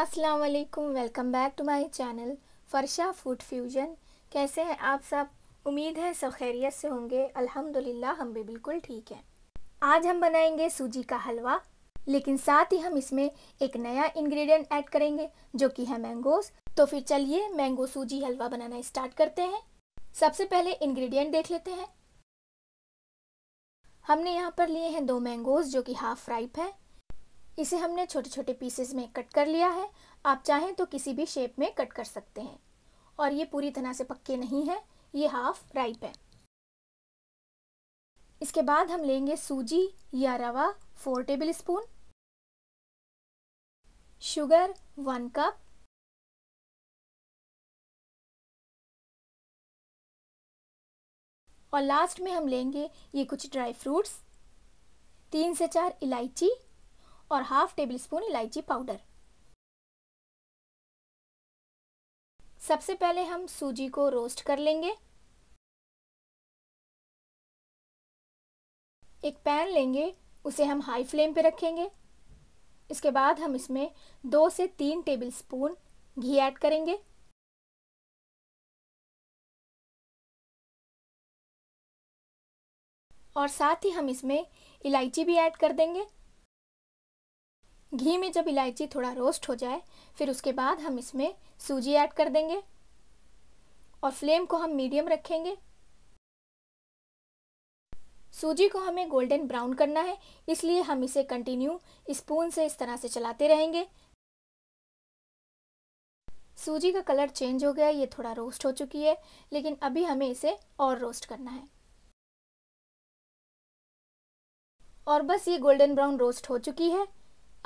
अस्सलाम वालेकुम welcome back to my channel Farsha food fusion कैसे हैं आप सब उम्मीद है सब खैरियत से होंगे अल्हम्दुलिल्लाह हम भी बिल्कुल ठीक हैं आज हम बनाएंगे सूजी का हलवा लेकिन साथ ही हम इसमें एक नया इंग्रेडिएंट ऐड करेंगे जो कि है मैंगोस तो फिर चलिए मैंगो सूजी हलवा बनाना स्टार्ट करते हैं सबसे पहले इंग्रेडिएंट देख लेते हैं हमने यहाँ पर लिए हैं दो मैंगोज जो कि हाफ फ्राइप है इसे हमने छोटे छोटे पीसेस में कट कर लिया है आप चाहें तो किसी भी शेप में कट कर सकते हैं और ये पूरी तरह से पक्के नहीं है ये हाफ राइप है इसके बाद हम लेंगे सूजी या रवा four tablespoon sugar one cup और लास्ट में हम लेंगे ये कुछ ड्राई फ्रूट्स तीन से चार इलायची और हाफ टेबल स्पून इलायची पाउडर सबसे पहले हम सूजी को रोस्ट कर लेंगे एक पैन लेंगे उसे हम हाई फ्लेम पे रखेंगे इसके बाद हम इसमें दो से तीन टेबल स्पून घी ऐड करेंगे और साथ ही हम इसमें इलायची भी ऐड कर देंगे घी में जब इलायची थोड़ा रोस्ट हो जाए फिर उसके बाद हम इसमें सूजी ऐड कर देंगे और फ्लेम को हम मीडियम रखेंगे सूजी को हमें गोल्डन ब्राउन करना है इसलिए हम इसे कंटिन्यू स्पून से इस तरह से चलाते रहेंगे सूजी का कलर चेंज हो गया ये थोड़ा रोस्ट हो चुकी है लेकिन अभी हमें इसे और रोस्ट करना है और बस ये गोल्डन ब्राउन रोस्ट हो चुकी है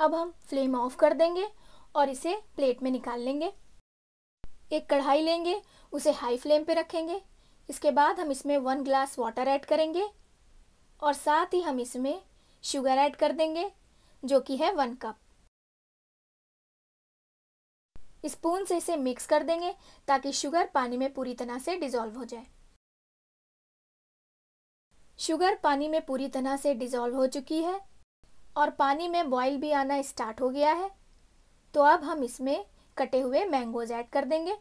अब हम फ्लेम ऑफ कर देंगे और इसे प्लेट में निकाल लेंगे एक कढ़ाई लेंगे उसे हाई फ्लेम पे रखेंगे इसके बाद हम इसमें वन ग्लास वाटर ऐड करेंगे और साथ ही हम इसमें शुगर ऐड कर देंगे जो कि है वन कप स्पून से इसे मिक्स कर देंगे ताकि शुगर पानी में पूरी तरह से डिज़ोल्व हो जाए शुगर पानी में पूरी तरह से डिज़ोल्व हो चुकी है और पानी में बॉईल भी आना स्टार्ट हो गया है तो अब हम इसमें कटे हुए मैंगोज ऐड कर देंगे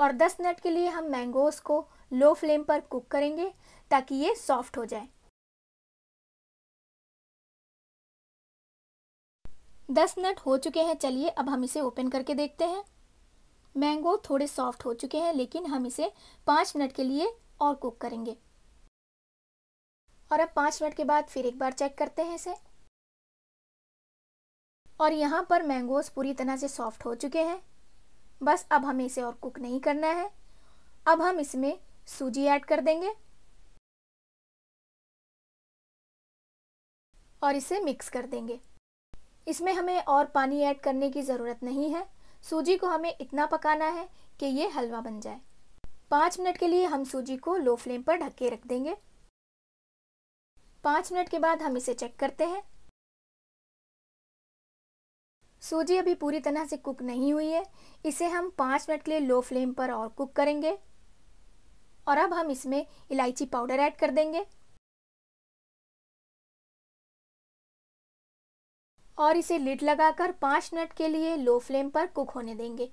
और 10 मिनट के लिए हम मैंगोज को लो फ्लेम पर कुक करेंगे ताकि ये सॉफ्ट हो जाए 10 मिनट हो चुके हैं चलिए अब हम इसे ओपन करके देखते हैं मैंगो थोड़े सॉफ्ट हो चुके हैं लेकिन हम इसे पाँच मिनट के लिए और कुक करेंगे और अब पाँच मिनट के बाद फिर एक बार चेक करते हैं इसे और यहाँ पर मैंगोज पूरी तरह से सॉफ्ट हो चुके हैं बस अब हमें इसे और कुक नहीं करना है अब हम इसमें सूजी ऐड कर देंगे और इसे मिक्स कर देंगे इसमें हमें और पानी ऐड करने की ज़रूरत नहीं है सूजी को हमें इतना पकाना है कि ये हलवा बन जाए पाँच मिनट के लिए हम सूजी को लो फ्लेम पर ढक के रख देंगे पाँच मिनट के बाद हम इसे चेक करते हैं सूजी अभी पूरी तरह से कुक नहीं हुई है इसे हम पाँच मिनट के लिए लो फ्लेम पर और कुक करेंगे और अब हम इसमें इलायची पाउडर ऐड कर देंगे और इसे लिड लगाकर पाँच मिनट के लिए लो फ्लेम पर कुक होने देंगे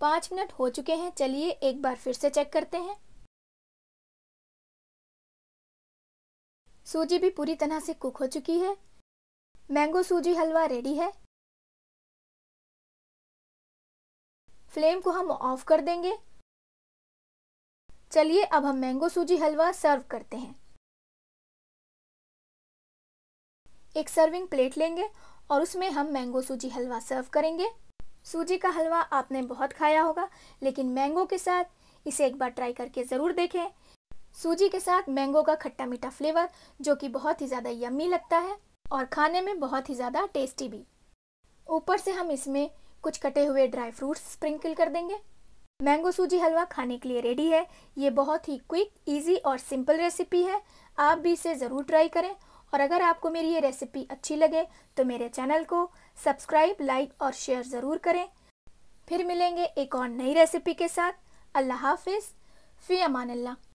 पाँच मिनट हो चुके हैं चलिए एक बार फिर से चेक करते हैं सूजी भी पूरी तरह से कुक हो चुकी है मैंगो सूजी हलवा रेडी है फ्लेम को हम ऑफ कर देंगे चलिए अब हम मैंगो सूजी हलवा सर्व करते हैं एक सर्विंग प्लेट लेंगे और उसमें हम मैंगो सूजी हलवा सर्व करेंगे सूजी का हलवा आपने बहुत खाया होगा लेकिन मैंगो के साथ इसे एक बार ट्राई करके ज़रूर देखें सूजी के साथ मैंगो का खट्टा मीठा फ्लेवर जो कि बहुत ही ज़्यादा यम्मी लगता है और खाने में बहुत ही ज़्यादा टेस्टी भी ऊपर से हम इसमें कुछ कटे हुए ड्राई फ्रूट्स स्प्रिंकल कर देंगे मैंगो सूजी हलवा खाने के लिए रेडी है ये बहुत ही क्विक इजी और सिंपल रेसिपी है आप भी इसे ज़रूर ट्राई करें और अगर आपको मेरी ये रेसिपी अच्छी लगे तो मेरे चैनल को सब्सक्राइब लाइक और शेयर ज़रूर करें फिर मिलेंगे एक और नई रेसिपी के साथ अल्लाह हाफिज़ फ़ी अमान